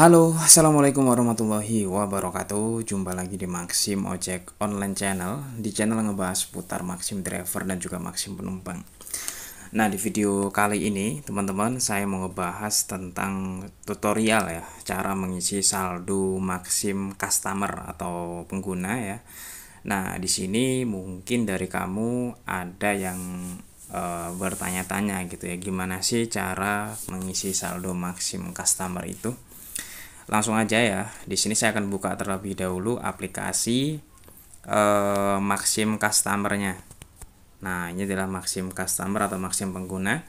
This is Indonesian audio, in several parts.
Halo, Assalamualaikum warahmatullahi wabarakatuh Jumpa lagi di Maxim Ojek Online Channel Di channel ngebahas putar Maxim Driver dan juga Maxim Penumpang Nah, di video kali ini teman-teman saya mau ngebahas tentang tutorial ya Cara mengisi saldo Maxim Customer atau pengguna ya Nah, di sini mungkin dari kamu ada yang e, bertanya-tanya gitu ya Gimana sih cara mengisi saldo Maxim Customer itu langsung aja ya. Di sini saya akan buka terlebih dahulu aplikasi eh, Maxim Customer-nya. Nah, ini adalah Maxim Customer atau Maxim pengguna.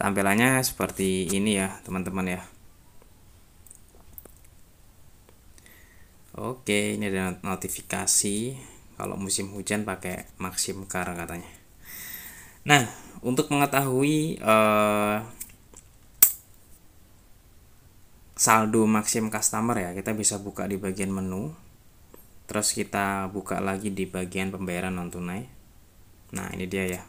Tampilannya seperti ini ya, teman-teman ya. Oke, ini ada notifikasi kalau musim hujan pakai Maxim Car katanya. Nah, untuk mengetahui eh, saldo maksimum customer ya kita bisa buka di bagian menu terus kita buka lagi di bagian pembayaran non tunai nah ini dia ya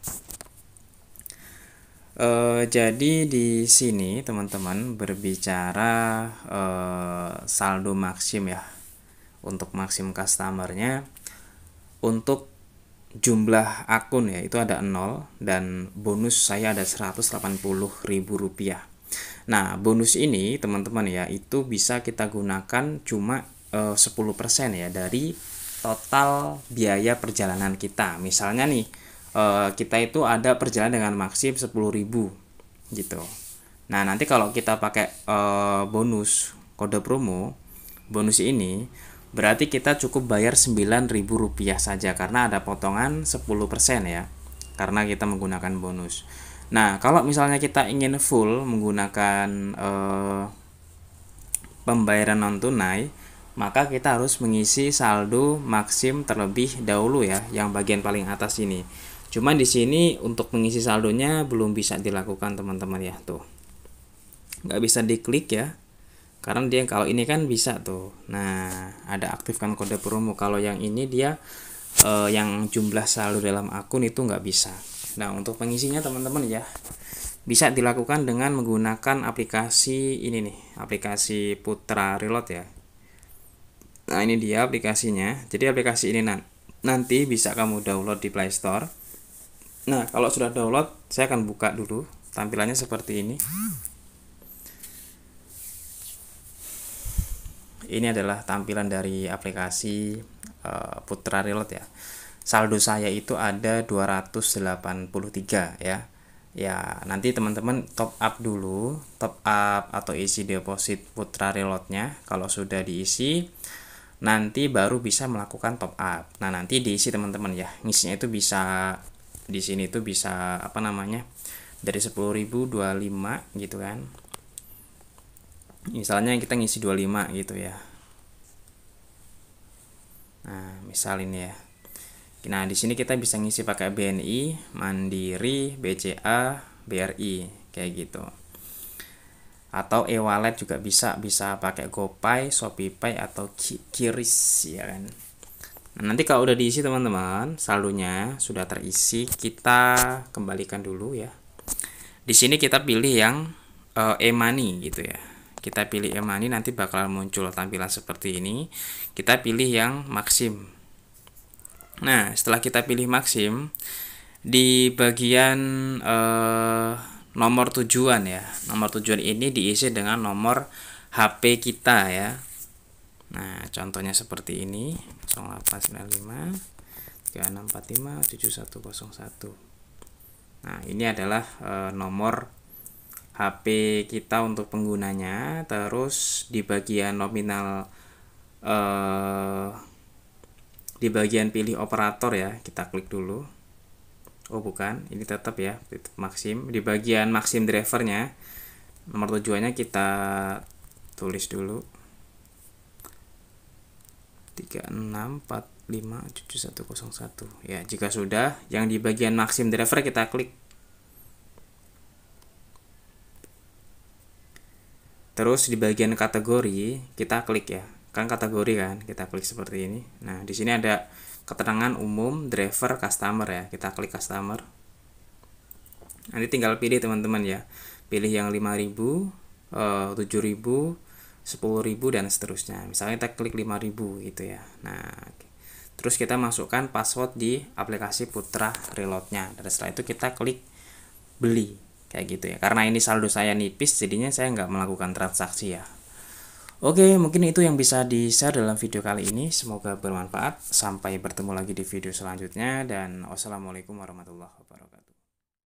e, jadi di sini teman-teman berbicara e, saldo maksim ya untuk maksim customernya untuk jumlah akun ya itu ada 0 dan bonus saya ada 180 ribu rupiah Nah, bonus ini teman-teman ya, itu bisa kita gunakan cuma eh, 10% ya dari total biaya perjalanan kita. Misalnya nih, eh, kita itu ada perjalanan dengan maksim 10.000 gitu. Nah, nanti kalau kita pakai eh, bonus kode promo bonus ini, berarti kita cukup bayar Rp9.000 saja karena ada potongan 10% ya. Karena kita menggunakan bonus. Nah, kalau misalnya kita ingin full menggunakan eh, pembayaran non tunai, maka kita harus mengisi saldo maksim terlebih dahulu ya, yang bagian paling atas ini. Cuman di sini untuk mengisi saldonya belum bisa dilakukan teman-teman ya tuh. Nggak bisa diklik ya. Karena dia kalau ini kan bisa tuh. Nah, ada aktifkan kode promo. Kalau yang ini dia eh, yang jumlah saldo dalam akun itu nggak bisa. Nah, untuk pengisinya teman-teman ya, bisa dilakukan dengan menggunakan aplikasi ini nih, aplikasi Putra Reload ya. Nah, ini dia aplikasinya. Jadi aplikasi ini nanti bisa kamu download di Play Store. Nah, kalau sudah download, saya akan buka dulu. Tampilannya seperti ini. Ini adalah tampilan dari aplikasi uh, Putra Reload ya saldo saya itu ada 283 ya ya nanti teman-teman top up dulu top up atau isi deposit putra reloadnya kalau sudah diisi nanti baru bisa melakukan top up nah nanti diisi teman-teman ya ngisinya itu bisa di sini itu bisa apa namanya dari 10.025 gitu kan misalnya kita ngisi 25 gitu ya nah misal ini ya Nah, di sini kita bisa ngisi pakai BNI, Mandiri, BCA, BRI, kayak gitu. Atau e-wallet juga bisa, bisa pakai GoPay, ShopeePay atau Kiris ya kan. Nah, nanti kalau udah diisi teman-teman, saldonya sudah terisi, kita kembalikan dulu ya. Di sini kita pilih yang uh, e-money gitu ya kita pilih e money nanti bakal muncul tampilan seperti ini kita pilih yang maksim Nah, setelah kita pilih maksim di bagian eh, nomor tujuan ya. Nomor tujuan ini diisi dengan nomor HP kita ya. Nah, contohnya seperti ini 0895 3645 7101. Nah, ini adalah eh, nomor HP kita untuk penggunanya. Terus di bagian nominal eh di bagian pilih operator ya kita klik dulu oh bukan ini tetap ya maksim di bagian maksim drivernya nomor tujuannya kita tulis dulu 36457101 ya jika sudah yang di bagian maksim driver kita klik terus di bagian kategori kita klik ya kan kategori kan kita klik seperti ini nah di sini ada keterangan umum driver customer ya kita klik customer nanti tinggal pilih teman-teman ya pilih yang 5000 7000 10.000 dan seterusnya misalnya kita klik 5000 gitu ya nah terus kita masukkan password di aplikasi Putra Reloadnya dan setelah itu kita klik beli kayak gitu ya karena ini saldo saya nipis jadinya saya nggak melakukan transaksi ya Oke, mungkin itu yang bisa di-share dalam video kali ini. Semoga bermanfaat. Sampai bertemu lagi di video selanjutnya dan wassalamualaikum warahmatullahi wabarakatuh.